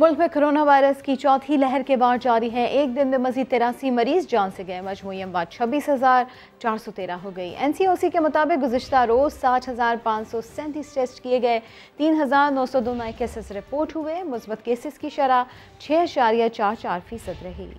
मुल्क में corona virus की चौथी लहर के बाद जारी है एक दिन में मजीद तिरासी मरीज जान से गए मजमू अमवात छब्बीस हज़ार चार सौ तेरह हो गई एन सी ओ सी के मुताबिक गुजशत रोज़ साठ हज़ार पाँच सौ सैंतीस टेस्ट किए गए तीन हज़ार नौ सौ दो नए केसेस रिपोर्ट हुए मुस्बत केसेस की शरह छः इशारिया चार चार फीसद रही